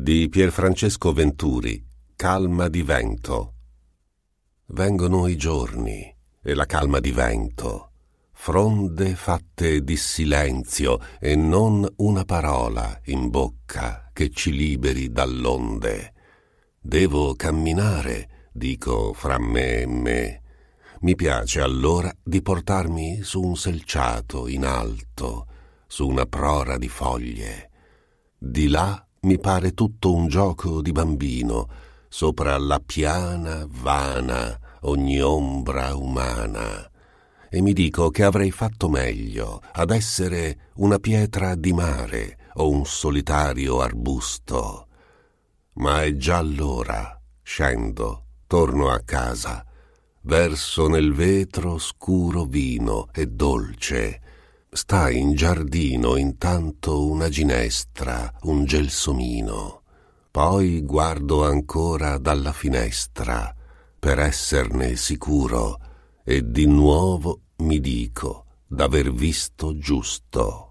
di Pierfrancesco Venturi, Calma di vento. Vengono i giorni e la calma di vento, fronde fatte di silenzio e non una parola in bocca che ci liberi dall'onde. Devo camminare, dico fra me e me. Mi piace allora di portarmi su un selciato in alto, su una prora di foglie. Di là mi pare tutto un gioco di bambino, sopra la piana vana ogni ombra umana. E mi dico che avrei fatto meglio ad essere una pietra di mare o un solitario arbusto. Ma è già l'ora. Scendo, torno a casa, verso nel vetro scuro vino e dolce Sta in giardino intanto una ginestra, un gelsomino. Poi guardo ancora dalla finestra per esserne sicuro e di nuovo mi dico d'aver visto giusto.